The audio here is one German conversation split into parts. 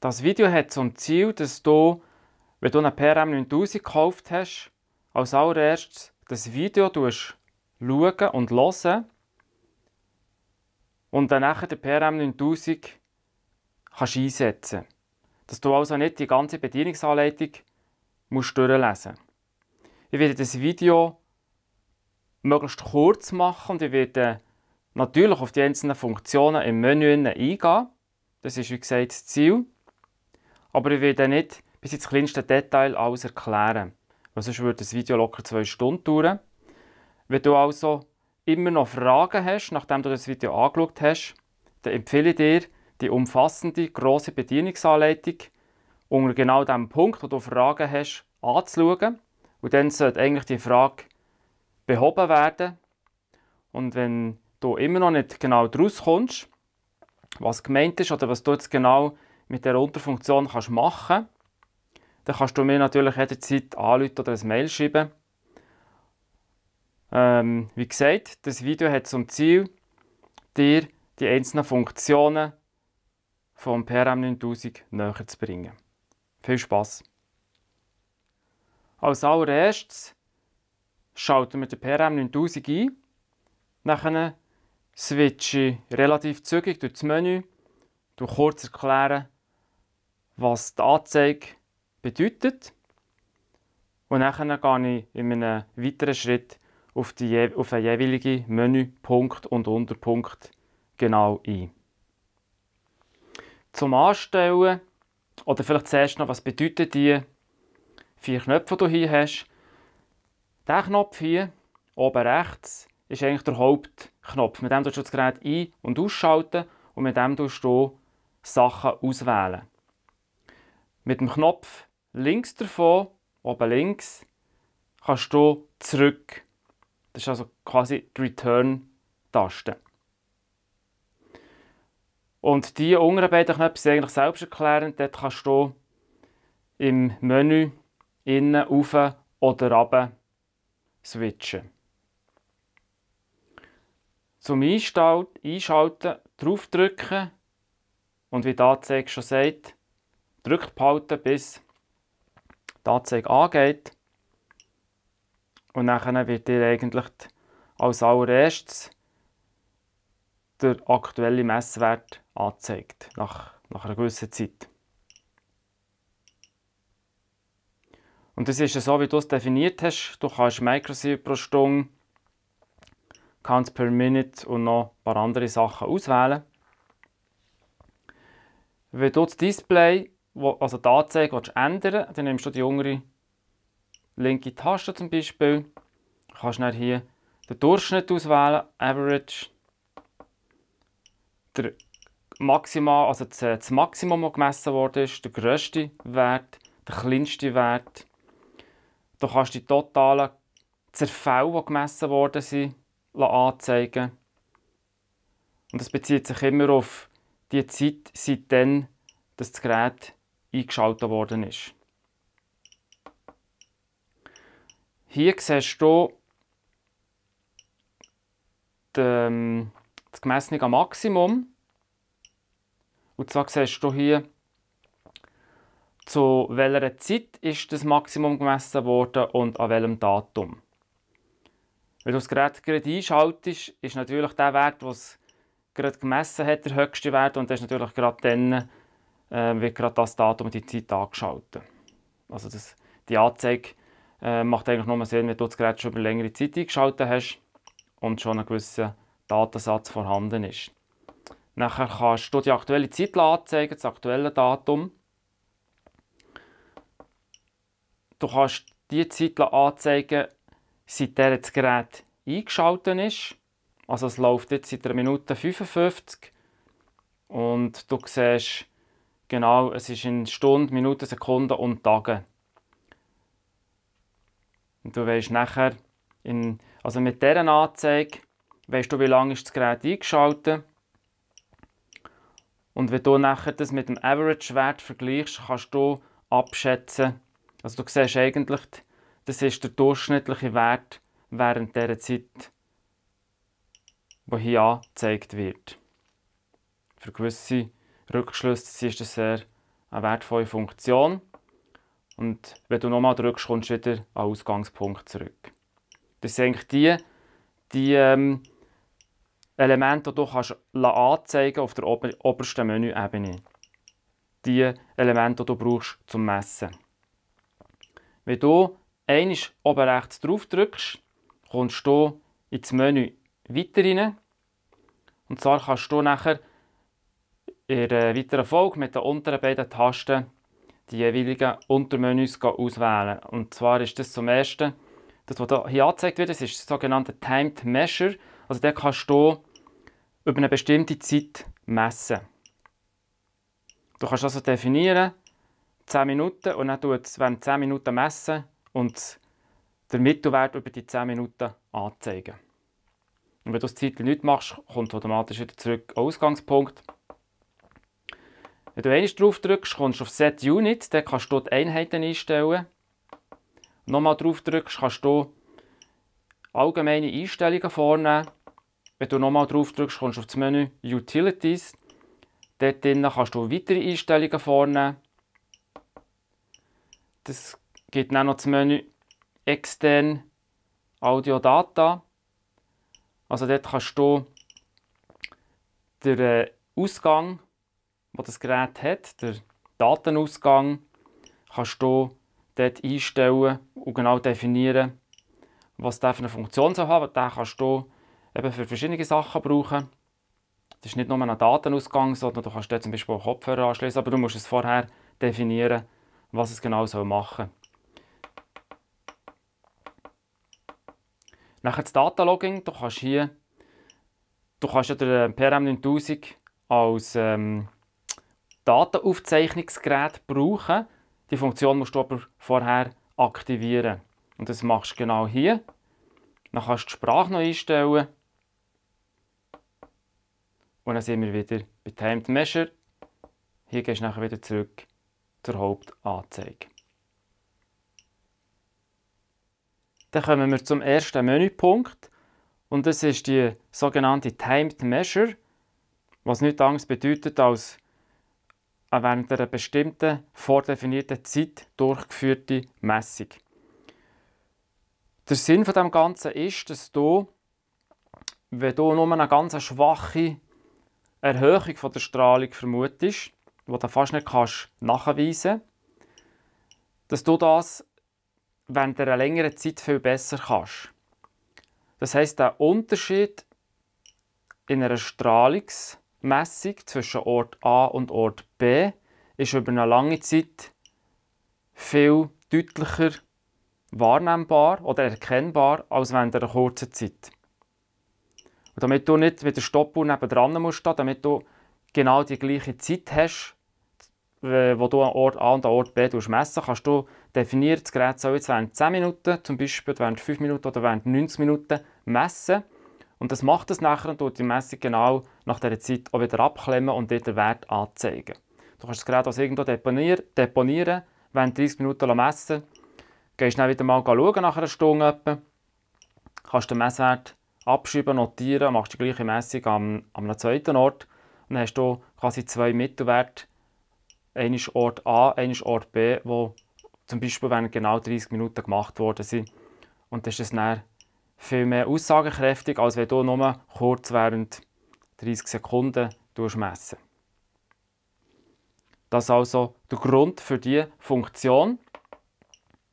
Das Video hat zum Ziel, dass du, wenn du eine PRM 9000 gekauft hast, als allererstes das Video schauen und hören und dann nachher den PRM 9000 kannst einsetzen kannst. Dass du also nicht die ganze Bedienungsanleitung musst durchlesen musst. Ich werde das Video möglichst kurz machen und ich werde natürlich auf die einzelnen Funktionen im Menü eingehen. Das ist wie gesagt das Ziel. Aber ich werde nicht bis ins kleinste Detail alles erklären. Weil sonst würde das Video locker zwei Stunden dauern. Wenn du also immer noch Fragen hast, nachdem du das Video angeschaut hast, dann empfehle ich dir die umfassende, große Bedienungsanleitung um genau dem Punkt, wo du Fragen hast, anzuschauen. Und dann sollte eigentlich die Frage behoben werden. Und wenn du immer noch nicht genau daraus kommst, was gemeint ist oder was du jetzt genau mit der Unterfunktion kannst machen dann kannst du mir natürlich jederzeit anrufen oder ein Mail schreiben. Ähm, wie gesagt, das Video hat zum Ziel, dir die einzelnen Funktionen vom PRM 9000 näher zu bringen. Viel Spass! Als allererstes schalten wir den PRM 9000 ein. Nachher switche ich relativ zügig durch das Menü, durch kurz erklären, was die Anzeige bedeutet. Und dann gehe ich in einem weiteren Schritt auf, die, auf den jeweiligen Menüpunkt und Unterpunkt genau ein. Zum Anstellen, oder vielleicht zuerst noch, was bedeuten die vier Knöpfe, die du hier hast. Der Knopf hier, oben rechts, ist eigentlich der Hauptknopf. Mit dem du das Gerät ein- und ausschalten und mit dem du Sachen auswählen. Mit dem Knopf links davon, oben links, kannst du zurück. Das ist also quasi die Return-Taste. Und die unteren beiden Knöpfe sind eigentlich selbst erklärend. Dort kannst du im Menü innen, auf oder runter switchen. Zum Einschalten draufdrücken und wie die Anzeige schon sagt, gedrückt behalten, bis die Anzeige angeht. Und dann wird dir eigentlich als allererstes der aktuelle Messwert angezeigt, nach, nach einer gewissen Zeit. Und das ist ja so, wie du es definiert hast. Du kannst Microsievert pro Stunde, Counts per Minute und noch ein paar andere Sachen auswählen. Wenn du das Display also die Anzeige willst ändern dann nimmst du die jüngere linke Taste zum Beispiel. Du kannst dann hier den Durchschnitt auswählen, Average, der Maximal, also äh, das, Maximum, das gemessen wurde, ist der grösste Wert, der kleinste Wert. Du kannst die totalen Zerfälle, die gemessen worden sind, anzeigen. Und das bezieht sich immer auf die Zeit, seitdem das Gerät eingeschaltet worden ist. Hier siehst du die, das Gemessene am Maximum. Und zwar siehst du hier, zu welcher Zeit ist das Maximum gemessen worden und an welchem Datum. Wenn du das Gerät gerade einschaltest, ist natürlich der Wert, den es gerade gemessen hat, der höchste Wert und das ist natürlich gerade dann äh, wird gerade das Datum und die Zeit angeschaltet. Also das, die Anzeige äh, macht eigentlich nur Sinn, wenn du das Gerät schon über längere Zeit eingeschaltet hast und schon ein gewisser Datensatz vorhanden ist. Nachher kannst du die aktuelle Zeit anzeigen, das aktuelle Datum. Du kannst die Zeit anzeigen, seitdem das Gerät eingeschaltet ist. Also es läuft jetzt seit einer Minute 55 und du siehst Genau, es ist in Stunden, Minuten, Sekunden und Tagen. Und du weißt nachher, in, also mit dieser Anzeige, weißt du, wie lange ist das Gerät eingeschaltet und wenn du nachher das mit dem Average-Wert vergleichst, kannst du abschätzen, also du siehst eigentlich, das ist der durchschnittliche Wert während dieser Zeit, wo hier angezeigt wird. Für gewisse Rückschlüsse ziehst, ist das sehr eine äh, wertvolle Funktion. Und wenn du nochmal drückst, kommst du wieder an den Ausgangspunkt zurück. Das sind eigentlich die, die ähm, Elemente, die du kannst anzeigen auf der ober obersten Menüebene. Die Elemente, die du brauchst zum Messen. Wenn du einmal oben rechts drauf drückst, kommst du ins Menü weiter rein. Und zwar kannst du nachher in der weiteren Folge mit den unteren beiden Tasten die jeweiligen Untermenüs auswählen. Und zwar ist das zum ersten, das, was hier angezeigt wird, das ist das sogenannte Timed Measure. Also der kannst du über eine bestimmte Zeit messen. Du kannst also definieren, 10 Minuten und dann tut es während 10 Minuten messen und der Mittelwert über die 10 Minuten anzeigen. Und wenn du das Zeit nicht machst, kommt automatisch wieder zurück Ausgangspunkt. Wenn du einmal drauf drückst, kommst du auf Set Unit, dann kannst du die Einheiten einstellen. Nochmal drauf drückst, kannst du allgemeine Einstellungen vornehmen. Wenn du nochmal drauf drückst, kommst du auf das Menü Utilities. Dort drinnen kannst du weitere Einstellungen vornehmen. Das gibt dann noch das Menü Extern Audio Data. Also dort kannst du den äh, Ausgang wo das Gerät hat, der Datenausgang, kannst du dort einstellen und genau definieren, was der für eine Funktion soll haben. Den kannst du eben für verschiedene Sachen brauchen. Das ist nicht nur ein Datenausgang, sondern du kannst dort zum Beispiel auch Kopfhörer anschließen, aber du musst es vorher definieren, was es genau soll machen soll. Nachher das Datalogging, du kannst hier, du kannst ja den PRM9000 als ähm, Datenaufzeichnungsgeräte brauchen. Die Funktion musst du aber vorher aktivieren. Und das machst du genau hier. Dann kannst du die Sprache noch einstellen. Und dann sind wir wieder bei Timed Measure. Hier gehst du nachher wieder zurück zur Hauptanzeige. Dann kommen wir zum ersten Menüpunkt. Und das ist die sogenannte Timed Measure, was nichts anderes bedeutet als an während einer bestimmten vordefinierten Zeit durchgeführte Messung. Der Sinn von dem Ganzen ist, dass du, wenn du nur eine ganz schwache Erhöhung von der Strahlung vermutest, die du fast nicht kannst nachweisen dass du das während einer längeren Zeit viel besser kannst. Das heißt, der Unterschied in einer Strahlungsmessung zwischen Ort A und Ort B ist über eine lange Zeit viel deutlicher wahrnehmbar oder erkennbar, als während einer kurzen Zeit. Und damit du nicht wieder der Stoppuhr nebendran musst stehen, damit du genau die gleiche Zeit hast, äh, wo du an Ort A und an Ort B messen kannst du definieren, das Gerät soll jetzt während 10 Minuten, zum Beispiel während 5 Minuten oder während 90 Minuten messen. Und das macht es nachher und du die Messung genau nach dieser Zeit auch wieder abklemmen und dir den Wert anzeigen. Du kannst das Gerät also irgendwo deponieren, deponieren wenn 30 Minuten messen Gehst dann wieder mal schauen, nach einer Stunde etwa. Kannst den Messwert abschreiben, notieren, machst die gleiche Messung am, am zweiten Ort. dann hast du quasi zwei Mittelwerte. Einer ist Ort A, einer ist Ort B, wo zum Beispiel wenn genau 30 Minuten gemacht worden sind. Und das ist dann viel mehr aussagekräftig, als wenn du nur kurz während 30 Sekunden messen das ist also der Grund für diese Funktion.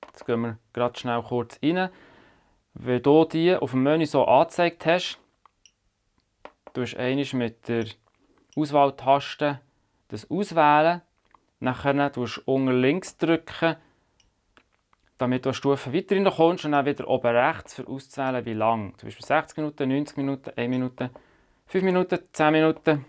Jetzt gehen wir gerade schnell kurz rein. Wenn du die auf dem Menü so angezeigt hast, tust du einmal mit der Auswahltaste das auswählen. Nachher drückst du unten links, drücken, damit du eine Stufe weiter kommst und dann wieder oben rechts für auszählen, wie lang. Zum Beispiel 60 Minuten, 90 Minuten, 1 Minute, 5 Minuten, 10 Minuten,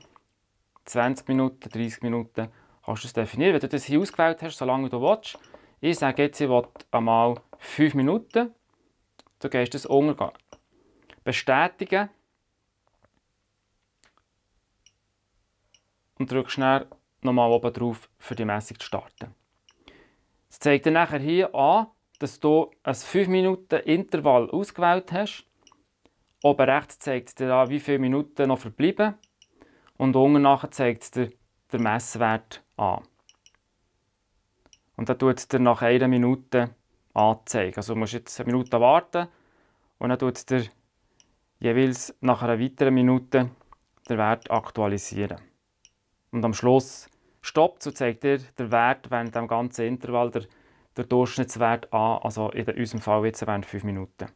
20 Minuten, 30 Minuten kannst du es definieren, wenn du das hier ausgewählt hast, solange du willst. Ich sage jetzt, ich will einmal 5 Minuten. Du gehst das unter. Bestätigen. Und drückst dann nochmal oben drauf, für die Messung zu starten. Es zeigt dir nachher hier an, dass du ein 5 Minuten Intervall ausgewählt hast. Oben rechts zeigt es dir an, wie viele Minuten noch verbleiben. Und unten nachher zeigt es dir den Messwert an. Und dann tut es dir nach einer Minute anzeigen. Also du musst jetzt eine Minute warten und dann tut es dir jeweils nach einer weiteren Minute den Wert aktualisieren. Und am Schluss stoppt es und zeigt dir der Wert während dem ganzen Intervall der, der Durchschnittswert an, also in unserem Fall jetzt während 5 Minuten.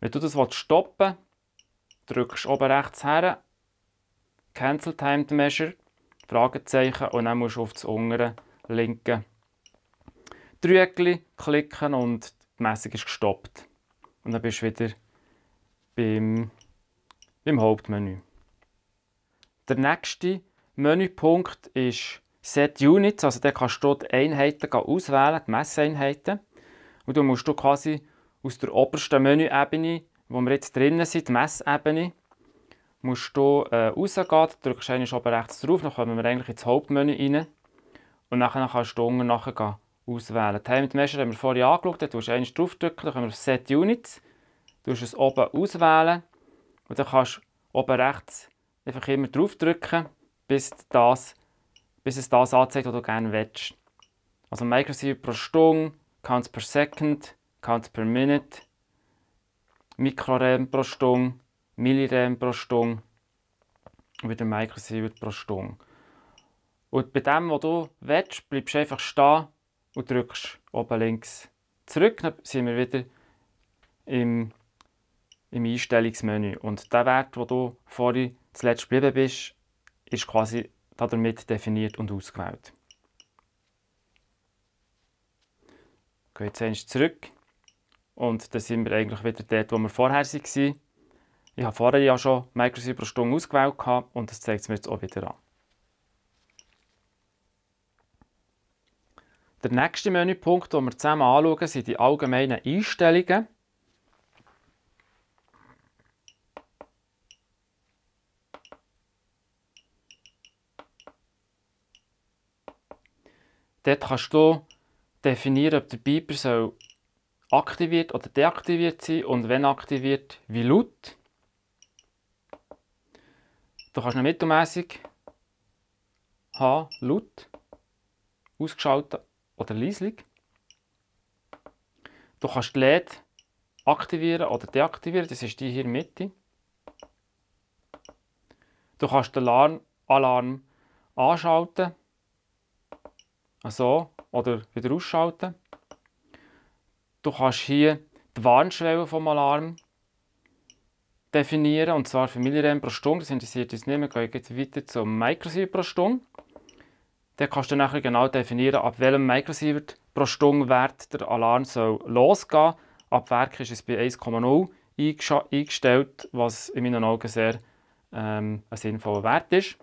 Wenn du das stoppen willst, drückst du oben rechts her Cancel Timed Measure, Fragezeichen und dann musst du auf das untere linke Dreieckchen klicken und die Messung ist gestoppt. Und dann bist du wieder beim, beim Hauptmenü. Der nächste Menüpunkt ist Set Units, also da kannst du dort Einheiten auswählen, die Messeinheiten. Und du musst du quasi aus der obersten Menüebene, wo wir jetzt drinnen sind, die Messebene, musst du äh, rausgehen, drückst einmal oben rechts drauf, dann kommen wir eigentlich ins Hauptmenü rein. Und dann kannst du unten nachher auswählen. Die Helmet Measure haben wir vorhin angeschaut, da drückst du einmal draufdrücken, dann können wir auf Set Units, du es oben auswählen und dann kannst du oben rechts einfach immer draufdrücken, bis, das, bis es das anzeigt, was du gerne willst. Also Microsievert pro Stunde, Counts per Second, Counts per Minute, Mikrorem pro Stunde, Milligramm pro Stunde und wieder Microsievert pro Stunde. Und bei dem, was du willst, bleibst du einfach stehen und drückst oben links zurück. Dann sind wir wieder im, im Einstellungsmenü. Und der Wert, wo du vorhin zuletzt geblieben bist, ist quasi damit definiert und ausgewählt. Gehen jetzt zurück. Und dann sind wir eigentlich wieder dort, wo wir vorher waren. Ich habe vorher ja schon Microsoft pro Stunde ausgewählt und das zeigt es mir jetzt auch wieder an. Der nächste Menüpunkt, den wir zusammen anschauen, sind die allgemeinen Einstellungen. Dort kannst du definieren, ob der Piper aktiviert oder deaktiviert sein soll und wenn aktiviert, wie laut. Du kannst ihn mittelmäßig haben, laut, ausgeschaltet oder leislich. Du kannst die LED aktivieren oder deaktivieren, das ist die hier in der Mitte. Du kannst den Alarm, Alarm anschalten, also, oder wieder ausschalten. Du kannst hier die Warnschwelle vom Alarm definieren, und zwar für Millirennen pro Stunde. Das interessiert uns nicht mehr. Wir gehen jetzt weiter zum Microsievert pro Stunde. Dann kannst du nachher genau definieren, ab welchem Microsievert pro Stunde Wert der Alarm soll losgehen Ab Werk ist es bei 1,0 eingestellt, was in meinen Augen sehr ähm, ein sinnvoller Wert ist.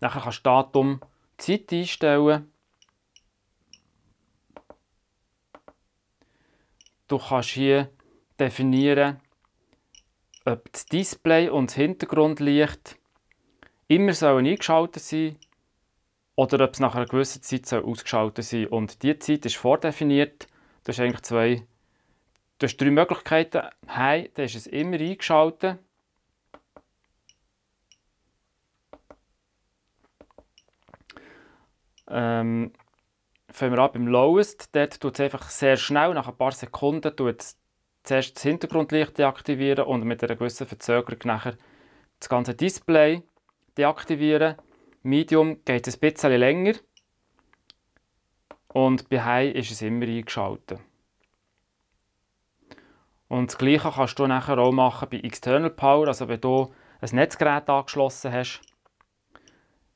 Nachher kannst du Datum, Zeit einstellen. Du kannst hier definieren, ob das Display und das Hintergrundlicht immer eingeschaltet sein oder ob es nach einer gewissen Zeit ausgeschaltet sein soll. Und diese Zeit ist vordefiniert. Das hast eigentlich zwei, du hast drei Möglichkeiten. Hey, da ist es immer eingeschaltet. Ähm, fangen wir an beim Lowest. Dort tut es einfach sehr schnell, nach ein paar Sekunden, tut es zuerst das Hintergrundlicht deaktivieren und mit einer gewissen Verzögerung nachher das ganze Display deaktivieren. Medium geht es ein bisschen länger und bei High ist es immer eingeschaltet. Und das Gleiche kannst du nachher auch machen bei External Power, also wenn du ein Netzgerät angeschlossen hast,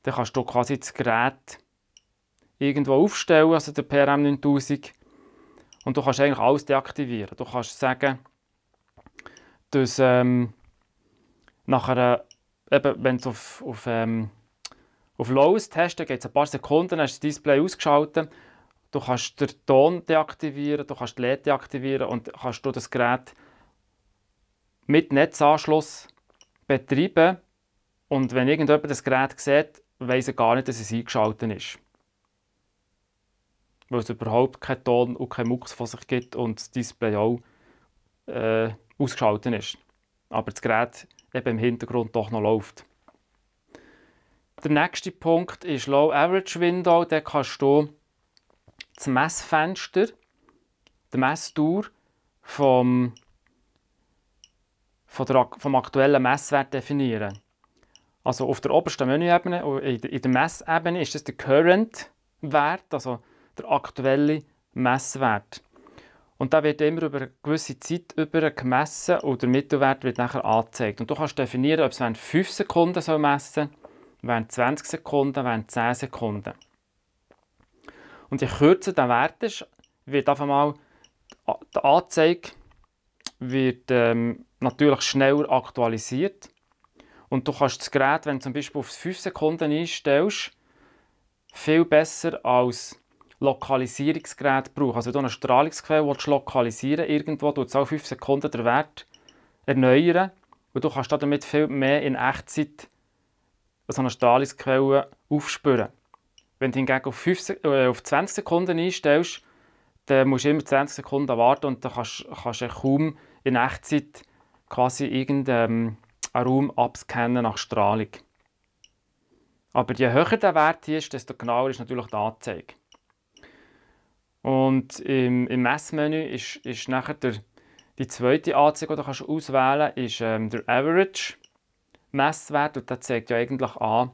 dann kannst du quasi das Gerät irgendwo aufstellen, also der PRM 9000 und du kannst eigentlich alles deaktivieren. Du kannst sagen, dass ähm, nachher, äh, eben, wenn du auf, auf, ähm, auf Lows testen, geht es ein paar Sekunden, hast du das Display ausgeschaltet. Du kannst den Ton deaktivieren, du kannst die LED deaktivieren und kannst du das Gerät mit Netzanschluss betreiben. Und wenn irgendjemand das Gerät sieht, weiß er gar nicht, dass es eingeschaltet ist weil es überhaupt keinen Ton und keinen Mucks von sich gibt und das Display auch äh, ausgeschaltet ist. Aber das Gerät eben im Hintergrund doch noch läuft. Der nächste Punkt ist Low Average Window. Da kannst du das Messfenster, die Messdauer vom, vom, der, vom aktuellen Messwert definieren. Also auf der obersten Menüebene, in der Messebene, ist das der Current-Wert, also der aktuelle Messwert. Und da wird immer über eine gewisse Zeit über gemessen und der Mittelwert wird nachher angezeigt. Und du kannst definieren, ob es 5 Sekunden soll messen soll, während 20 Sekunden, während 10 Sekunden. Und je kürzer der Wert ist, wird auf einmal die Anzeige wird, ähm, natürlich schneller aktualisiert. Und du kannst das Gerät, wenn du zum Beispiel auf 5 Sekunden einstellst, viel besser als Lokalisierungsgerät brauchen. Also wenn du eine Strahlungsquelle willst, lokalisieren irgendwo, du alle 5 Sekunden den Wert erneuern und du kannst damit viel mehr in Echtzeit so eine Strahlungsquelle aufspüren. Wenn du hingegen auf, 5, äh, auf 20 Sekunden einstellst, dann musst du immer 20 Sekunden warten und dann kannst, kannst du kaum in Echtzeit quasi irgendeinen ähm, Raum abscannen nach Strahlung. Aber je höher der Wert ist, desto genauer ist natürlich die Anzeige. Und im, im Messmenü ist, ist nachher der, die zweite Anzeige, die du kannst auswählen kannst, ist ähm, der Average Messwert. Und der zeigt ja eigentlich an,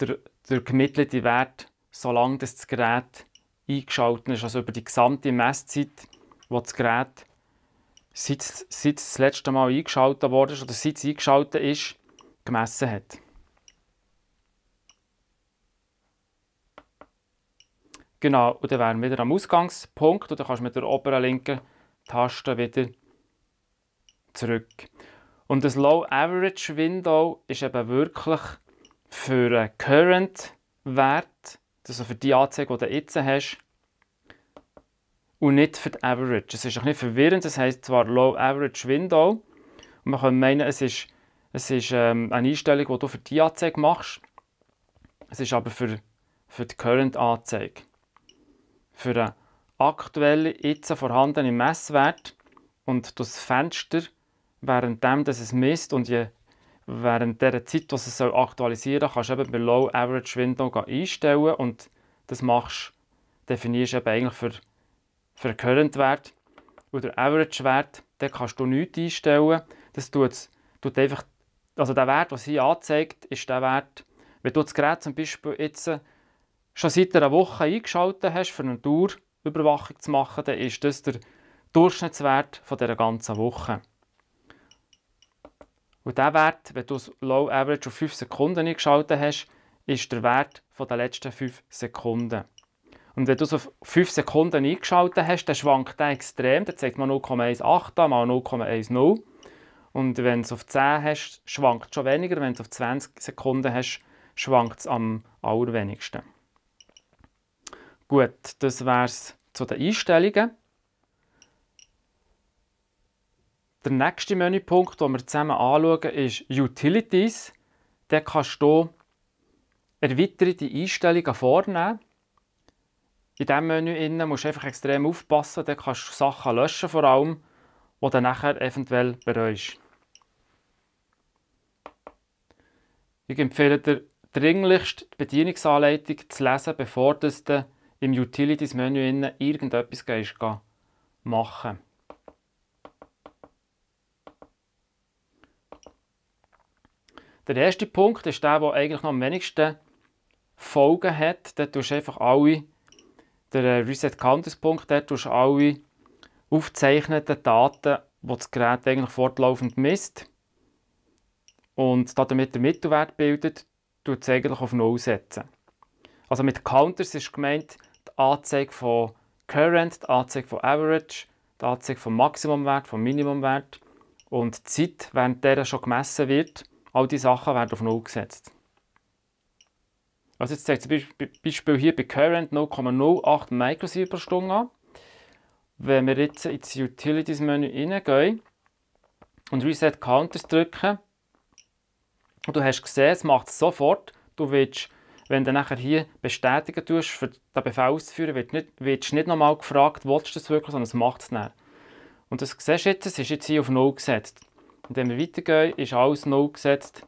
der, der gemittelte Wert, solange das Gerät eingeschaltet ist, also über die gesamte Messzeit, wo das Gerät seit, seit das letzte Mal eingeschaltet wurde oder seit es eingeschaltet ist, gemessen hat. Genau, und dann wären wir wieder am Ausgangspunkt und dann kannst du mit der oberen linken Taste wieder zurück. Und das Low Average Window ist eben wirklich für einen Current Wert, also für die Anzeige, die du jetzt hast, und nicht für die Average. Es ist auch nicht verwirrend, das heißt zwar Low Average Window, und man könnte meinen, es ist, es ist ähm, eine Einstellung, die du für die Anzeige machst, es ist aber für, für die Current Anzeige für den aktuellen, jetzt vorhandenen Messwert und das Fenster, währenddem dass es misst und je, während der Zeit, was es aktualisieren soll, kannst du eben bei Low Average Window einstellen und das machst, definierst du eben eigentlich für, für den Current Wert. oder Average Wert, den kannst du nicht einstellen. Das tut, tut einfach, also der Wert, was hier anzeigt, ist der Wert, wenn du das Gerät zum Beispiel jetzt schon seit einer Woche eingeschaltet hast, für eine Dauerüberwachung zu machen, dann ist das der Durchschnittswert von dieser ganzen Woche. Und dieser Wert, wenn du das Low Average auf 5 Sekunden eingeschaltet hast, ist der Wert der letzten 5 Sekunden. Und wenn du es auf 5 Sekunden eingeschaltet hast, dann schwankt der extrem. Dann zeigt man 0,18 mal 0,10. Und wenn du es auf 10 hast, schwankt es schon weniger. Wenn du es auf 20 Sekunden hast, schwankt es am allerwenigsten. Gut, das wäre es zu den Einstellungen. Der nächste Menüpunkt, den wir zusammen anschauen, ist Utilities. Da kannst du erweiterte Einstellungen vornehmen. In diesem Menü musst du einfach extrem aufpassen, da kannst du Sachen löschen vor allem, die du nachher eventuell bereust. Ich empfehle dir dringlichst die Bedienungsanleitung zu lesen, bevor du im Utilities-Menü irgendetwas gehst, machen Der erste Punkt ist der, der eigentlich noch am wenigsten Folgen hat. Da tust du einfach alle, der äh, Reset Counters Punkt, da tust du alle aufzeichneten Daten, die das Gerät eigentlich fortlaufend misst. Und damit der Mittelwert bildet, tut es eigentlich auf Null setzen. Also mit Counters ist gemeint, die Anzeige von Current, die Anzeige von Average, die Anzeige vom Maximumwert, vom Minimumwert und die Zeit, während der schon gemessen wird. All diese Sachen werden auf Null gesetzt. Also jetzt zeigt zum Beispiel hier bei Current 0,08 Microsievert an. Wenn wir jetzt ins Utilities-Menü hineingehen und Reset Counters drücken, und du hast gesehen, es macht es sofort. Du willst wenn du nachher hier bestätigen tust, für den Befehl auszuführen, wird nicht, wirst nicht nochmal gefragt, willst du das wirklich, sondern es macht es dann. Und das siehst du jetzt, es ist jetzt hier auf Null gesetzt. Und wenn wir weitergehen, ist alles Null gesetzt.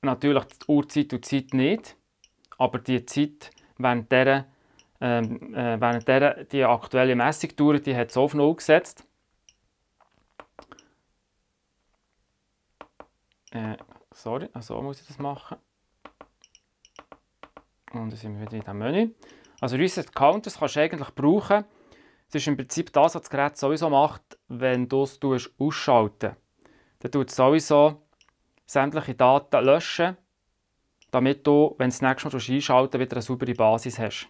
Natürlich die Uhrzeit und die Zeit nicht, aber die Zeit während dieser, ähm, äh, während dieser die aktuelle Messung dauert, die hat es auf Null gesetzt. Äh, sorry, also muss ich das machen. Und dann sind wir wieder in diesem Menü. Also Reset Counters kannst du eigentlich brauchen. Es ist im Prinzip das, was das Gerät sowieso macht, wenn du es ausschalten Dann tut es sowieso sämtliche Daten löschen, damit du, wenn du das nächste Mal einschalten wieder eine saubere Basis hast.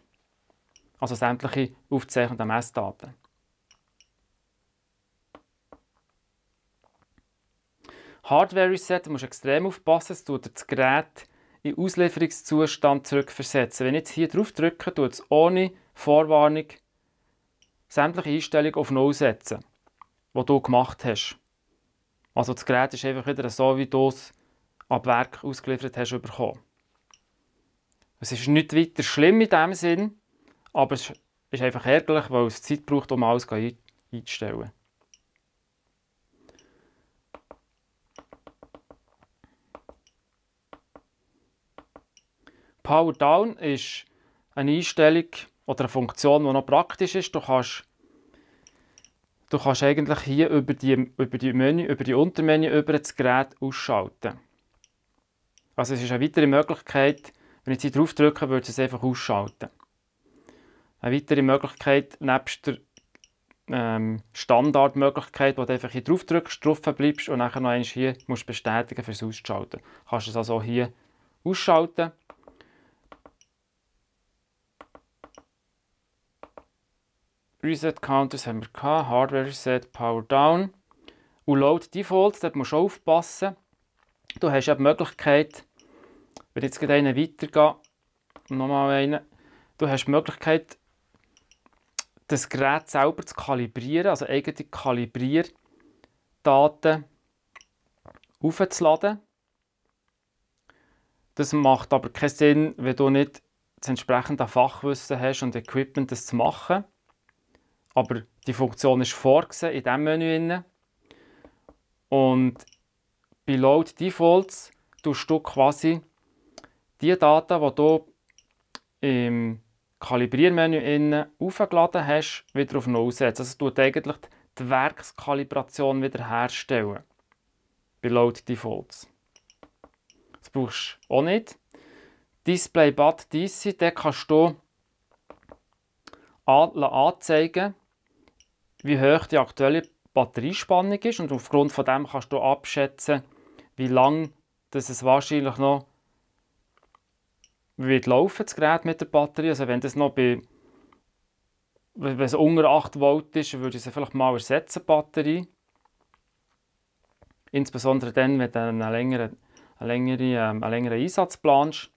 Also sämtliche aufzeichnende Messdaten. Hardware-Reset, musst extrem aufpassen, es tut das Gerät in Auslieferungszustand zurückversetzen. Wenn ich jetzt hier drauf drücke, tut es ohne Vorwarnung sämtliche Einstellungen auf Null setzen, die du gemacht hast. Also das Gerät ist einfach wieder so, wie du es ab Werk ausgeliefert hast, bekommen. Es ist nicht weiter schlimm in diesem Sinn, aber es ist einfach ärgerlich, weil es Zeit braucht, um alles einzustellen. Power Down ist eine Einstellung oder eine Funktion, die noch praktisch ist. Du kannst, du kannst eigentlich hier über die, über die Menü, über die Untermenü, über das Gerät ausschalten. Also es ist eine weitere Möglichkeit, wenn ich jetzt drauf drücke, würde es einfach ausschalten. Eine weitere Möglichkeit, nebst der ähm, Standardmöglichkeit, wo du einfach hier drauf drückst, drauf bleibst und nachher noch eins hier musst bestätigen, für es auszuschalten. Du kannst es also hier ausschalten. Reset Counters haben wir gehabt, Hardware Reset, Power Down und Load Default, dort musst du aufpassen. Du hast auch die Möglichkeit, wenn ich jetzt einen weitergehe, nochmal einen, du hast die Möglichkeit, das Gerät selber zu kalibrieren, also eigene Kalibrierdaten aufzuladen. Das macht aber keinen Sinn, wenn du nicht das entsprechende Fachwissen hast und Equipment, das zu machen. Aber die Funktion ist vorgesehen in diesem Menü. Und bei Load Defaults tust du quasi die Daten, die du im Kalibriermenü aufgeladen hast, wieder auf Null setzen. Also du eigentlich die Werkskalibration wiederherstellen Bei Load Defaults. Das brauchst du auch nicht. Display Bad DC, den kannst du anzeigen, wie hoch die aktuelle Batteriespannung ist und aufgrund von dem kannst du abschätzen, wie lang dass es wahrscheinlich noch wird laufen, das Gerät mit der Batterie. Also wenn das noch bei wenn es unter 8 Volt ist, würde ich sie vielleicht mal ersetzen, Batterie. Insbesondere dann, wenn du einen längeren, einen längeren, ähm, einen längeren Einsatz planst.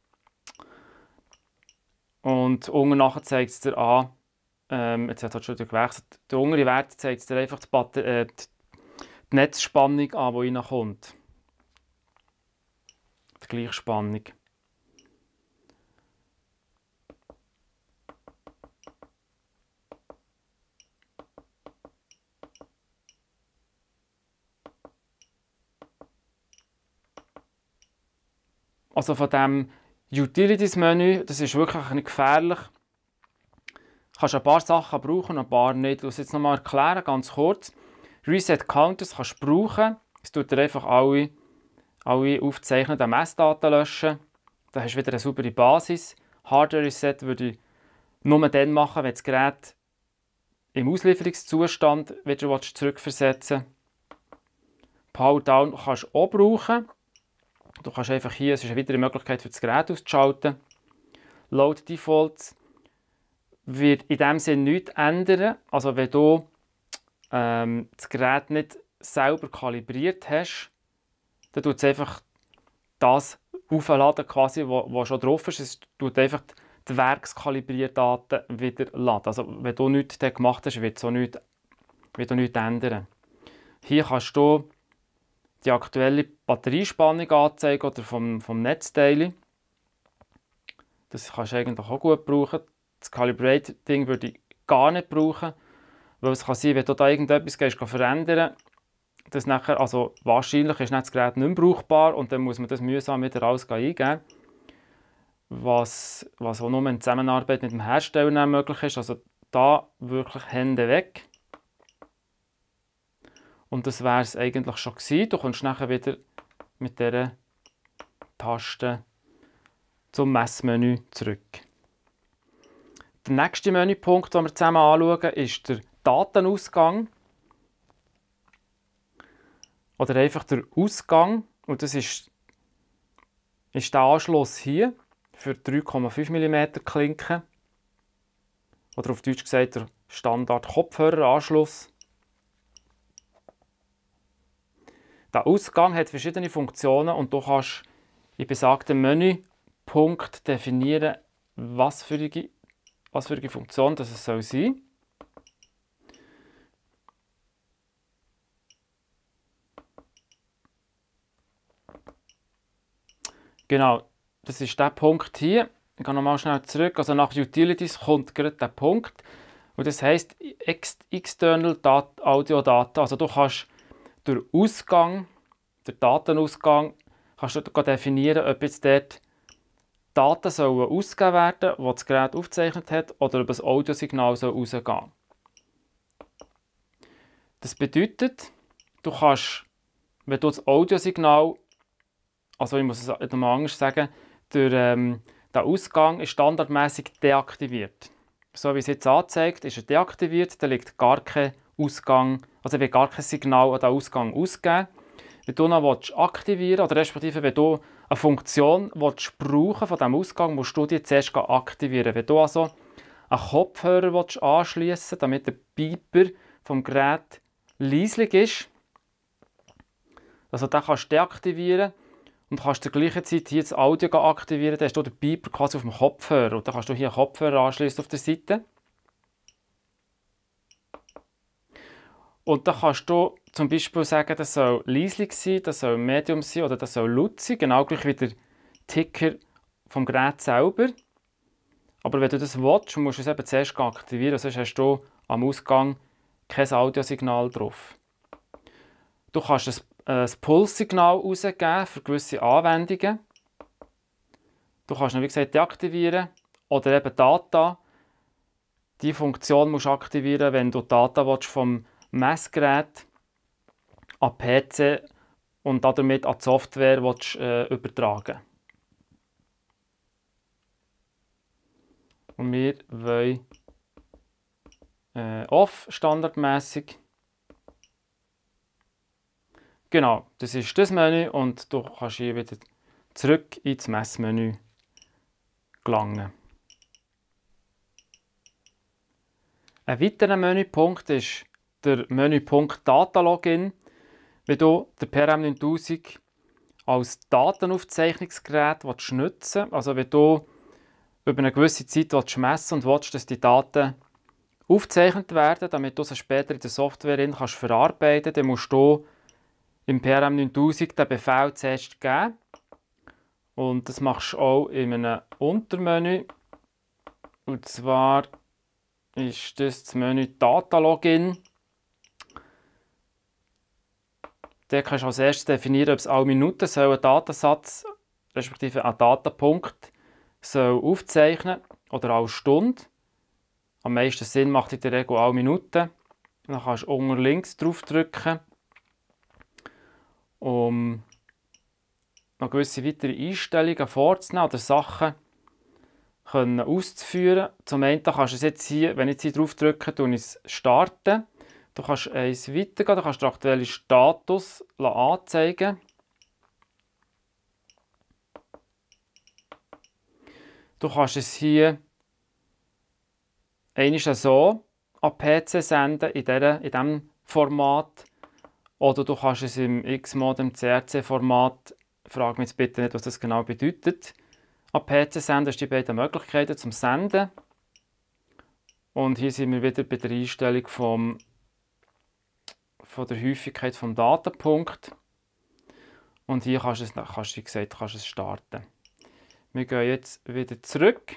Und unten nachher zeigt es dir an, ähm, jetzt hat es halt schon gewechselt. Der untere Wert zeigt dir einfach die, äh, die, Netzspannung an, die reinkommt. Die Gleichspannung. Also von dem Utilities-Menü, das ist wirklich gefährlich kannst ein paar Sachen brauchen und ein paar nicht. Ich es jetzt nochmal erklären, ganz kurz. Reset Counters kannst du brauchen. Es tut dir einfach alle, alle aufgezeichneten Messdaten löschen. Dann hast du wieder eine saubere Basis. Hardware Reset würde ich nur dann machen, wenn das Gerät im Auslieferungszustand wieder zurückversetzen willst. Power Down kannst du auch brauchen. Du kannst einfach hier, es ist wieder eine Möglichkeit für das Gerät auszuschalten. Load Defaults wird in dem Sinne nichts ändern. Also wenn du ähm, das Gerät nicht selber kalibriert hast, dann tut es einfach das aufladen, quasi, was schon drauf ist. Es tut einfach die Werkskalibrierdaten wieder laden. Also wenn du nichts gemacht hast, wird es auch nichts, wird auch nichts ändern. Hier kannst du die aktuelle Batteriespannung anzeigen oder vom, vom Netzteil. Das kannst du eigentlich auch gut brauchen das Calibrate-Ding würde ich gar nicht brauchen, weil es kann sein, wenn du da irgendetwas gehst, verändern das nachher, also wahrscheinlich ist das Gerät nicht brauchbar und dann muss man das mühsam wieder alles eingeben, was, was auch nur in Zusammenarbeit mit dem Hersteller möglich ist. Also da wirklich Hände weg. Und das wäre es eigentlich schon gewesen. Du kommst nachher wieder mit dieser Taste zum Messmenü zurück. Der nächste Menüpunkt, den wir zusammen anschauen, ist der Datenausgang. Oder einfach der Ausgang. Und das ist, ist der Anschluss hier für 3,5 mm Klinke. Oder auf Deutsch gesagt der Standard-Kopfhöreranschluss. Der Ausgang hat verschiedene Funktionen und du kannst in besagtem Menüpunkt definieren, was für die was für eine Funktion das es soll sein Genau, das ist der Punkt hier. Ich gehe nochmal schnell zurück. Also nach Utilities kommt gerade der Punkt. Und das heißt External Dat Audio Data. Also du kannst durch Ausgang, den Datenausgang, kannst du definieren, ob jetzt dort Daten sollen ausgegeben werden, die das Gerät aufgezeichnet hat oder ob ein Audiosignal rausgehen soll. Das bedeutet, du kannst, wenn du das Audiosignal, also ich muss es nochmal anders sagen, durch, ähm, der Ausgang ist standardmäßig deaktiviert. So wie es jetzt anzeigt, ist er deaktiviert, da liegt gar kein Ausgang, also wird gar kein Signal an den Ausgang ausgegeben. Wenn du noch aktivieren willst, oder respektive wenn du eine Funktion, die du brauchen von diesem Ausgang musst du dir zuerst aktivieren. Wenn du also einen Kopfhörer anschließen damit der Piper vom Gerät leislich ist, also den kannst du deaktivieren und kannst zur gleichen Zeit hier das Audio aktivieren. Dann hast du den Piper quasi auf dem Kopfhörer. Und dann kannst du hier einen Kopfhörer anschließen auf der Seite. Und da kannst du zum Beispiel sagen, das soll leislich sein, das soll Medium sein oder das soll laut sein. Genau gleich wie der Ticker vom Gerät selber. Aber wenn du das willst, musst du es eben zuerst aktivieren, sonst hast du am Ausgang kein Audiosignal drauf. Du kannst ein, äh, ein Pulssignal rausgeben für gewisse Anwendungen. Du kannst ihn, wie gesagt, deaktivieren oder eben Data. Die Funktion musst du aktivieren, wenn du Data willst, Messgerät an PC und damit an die Software willst, äh, übertragen Und wir wollen äh, off standardmäßig. Genau, das ist das Menü und du kannst hier wieder zurück ins Messmenü gelangen. Ein weiterer Menüpunkt ist der Menüpunkt Data Login. Wenn du den PRM9000 als Datenaufzeichnungsgerät nutzen willst, also wenn du über eine gewisse Zeit willst messen und willst, dass die Daten aufgezeichnet werden, damit du sie später in der Software kannst verarbeiten kannst, dann musst du im PRM9000 den Befehl zuerst geben. Und das machst du auch in einem Untermenü. Und zwar ist das das Menü Data Login. Dann kannst du als erstes definieren, ob es alle Minuten soll einen Datensatz respektive einen Datapunkt soll aufzeichnen oder alle Stunde. Am meisten Sinn macht in der Regel alle Minuten. Dann kannst du unten links drauf drücken, um noch gewisse weitere Einstellungen vorzunehmen oder Sachen können auszuführen. Zum einen kannst du es jetzt hier, wenn ich jetzt hier drauf drücke, starten. Du kannst eins weitergehen, du kannst den aktuellen Status anzeigen Du kannst es hier einmal so an PC senden, in, diesem Format. Oder du kannst es im X-Modem CRC-Format, frag mich jetzt bitte nicht, was das genau bedeutet, an PC senden. Das sind die beiden Möglichkeiten zum Senden. Und hier sind wir wieder bei der Einstellung vom von der Häufigkeit des Datenpunkt. Und hier kannst du es, kannst, wie gesagt, kannst es starten. Wir gehen jetzt wieder zurück.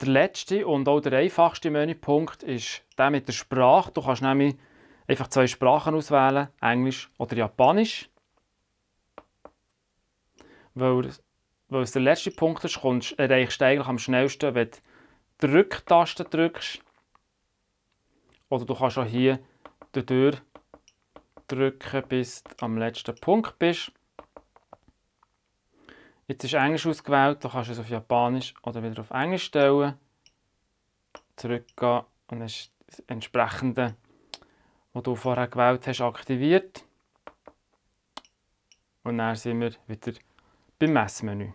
Der letzte und auch der einfachste Menüpunkt ist der mit der Sprache. Du kannst nämlich einfach zwei Sprachen auswählen, Englisch oder Japanisch. Weil weil es der letzte Punkt ist, kommst, äh, erreichst du eigentlich am schnellsten, wenn du die Rücktaste drückst. Oder du kannst auch hier dadurch drücken, bis du am letzten Punkt bist. Jetzt ist Englisch ausgewählt, du kannst es auf Japanisch oder wieder auf Englisch stellen. Zurückgehen und ist das entsprechende, was du vorher gewählt hast, aktiviert. Und dann sind wir wieder beim Messmenü.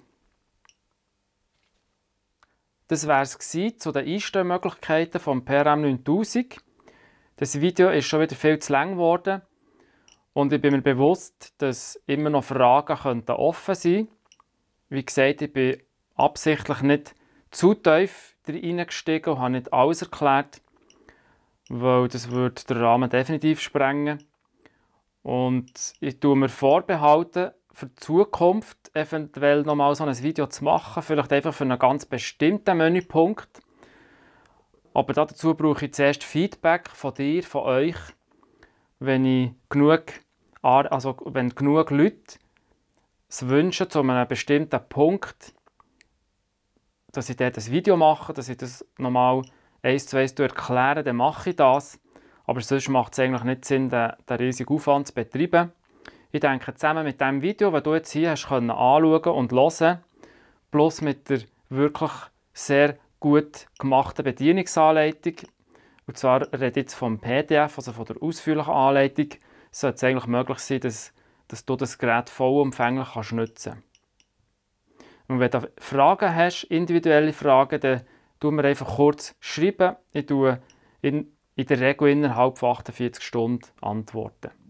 Das war es zu den Einstellmöglichkeiten vom PRM 9000. Das Video ist schon wieder viel zu lang geworden und ich bin mir bewusst, dass immer noch Fragen könnten offen sein Wie gesagt, ich bin absichtlich nicht zu tief reingestiegen und habe nicht alles erklärt, weil das würde den Rahmen definitiv sprengen. Und ich tue mir vorbehalten, für die Zukunft eventuell nochmal so ein Video zu machen, vielleicht einfach für einen ganz bestimmten Menüpunkt. Aber dazu brauche ich zuerst Feedback von dir, von euch, wenn ich genug, also wenn genug Leute es wünschen zu einem bestimmten Punkt, dass ich dort ein Video mache, dass ich das nochmal eins zu eins erkläre, dann mache ich das. Aber sonst macht es eigentlich nicht Sinn, den, den riesigen Aufwand zu betreiben. Ich denke, zusammen mit dem Video, das du jetzt hier hast können anschauen und hören plus mit der wirklich sehr gut gemachten Bedienungsanleitung, und zwar rede jetzt vom PDF, also von der ausführlichen Anleitung, sollte es eigentlich möglich sein, dass, dass du das Gerät vollumfänglich kannst nutzen kannst. Und wenn du Fragen hast, individuelle Fragen, dann tu mir einfach kurz schreiben. Ich tue in, in der Regel innerhalb von 48 Stunden antworten.